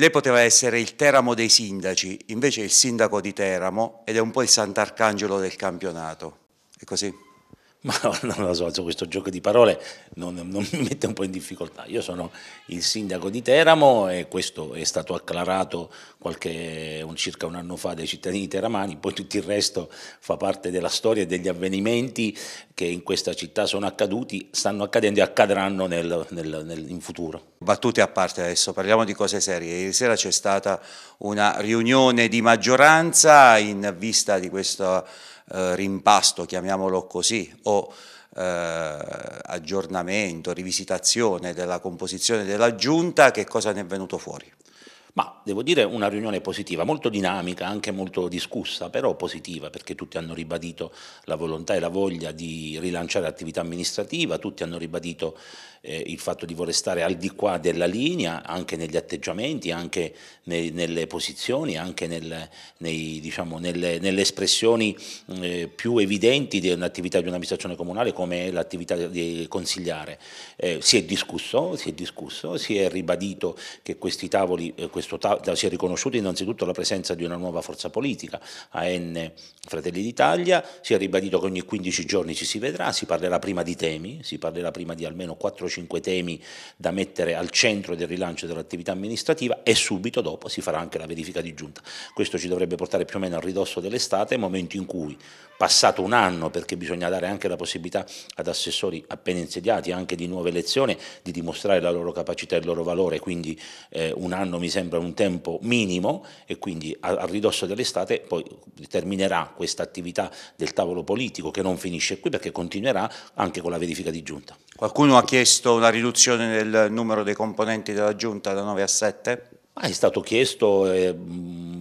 Lei poteva essere il Teramo dei sindaci, invece è il sindaco di Teramo ed è un po' il Sant'Arcangelo del campionato. È così? Ma non lo so, questo gioco di parole non, non, mi mette un po' in difficoltà. Io sono il sindaco di Teramo e questo è stato acclarato qualche, un, circa un anno fa dai cittadini teramani, poi tutto il resto fa parte della storia e degli avvenimenti che in questa città sono accaduti, stanno accadendo e accadranno nel, nel, nel, in futuro. Battute a parte adesso, parliamo di cose serie. Ieri sera c'è stata una riunione di maggioranza in vista di questa eh, rimpasto, chiamiamolo così, o eh, aggiornamento, rivisitazione della composizione della giunta, che cosa ne è venuto fuori? Ma devo dire una riunione positiva, molto dinamica, anche molto discussa, però positiva, perché tutti hanno ribadito la volontà e la voglia di rilanciare l'attività amministrativa, tutti hanno ribadito eh, il fatto di voler stare al di qua della linea, anche negli atteggiamenti, anche nei, nelle posizioni, anche nel, nei, diciamo, nelle, nelle, espressioni eh, più evidenti dell'attività di un'amministrazione comunale come l'attività di consigliare. Eh, si è discusso, si è discusso, si è ribadito che questi tavoli, eh, questo questo si è riconosciuta innanzitutto la presenza di una nuova forza politica, AN Fratelli d'Italia, si è ribadito che ogni 15 giorni ci si vedrà, si parlerà prima di temi, si parlerà prima di almeno 4-5 temi da mettere al centro del rilancio dell'attività amministrativa e subito dopo si farà anche la verifica di giunta. Questo ci dovrebbe portare più o meno al ridosso dell'estate, momento in cui passato un anno perché bisogna dare anche la possibilità ad assessori appena insediati, anche di nuova elezione, di dimostrare la loro capacità e il loro valore, quindi eh, un anno mi sembra un tempo minimo e quindi a, a ridosso dell'estate poi terminerà questa attività del tavolo politico che non finisce qui perché continuerà anche con la verifica di giunta. Qualcuno ha chiesto una riduzione del numero dei componenti della giunta da 9 a 7? è stato chiesto, eh,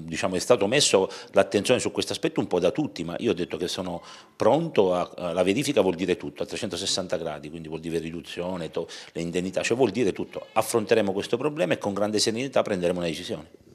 diciamo, è stato messo l'attenzione su questo aspetto un po' da tutti, ma io ho detto che sono pronto, a, la verifica vuol dire tutto, a 360 gradi, quindi vuol dire riduzione, le indennità, cioè vuol dire tutto. Affronteremo questo problema e con grande serenità prenderemo una decisione.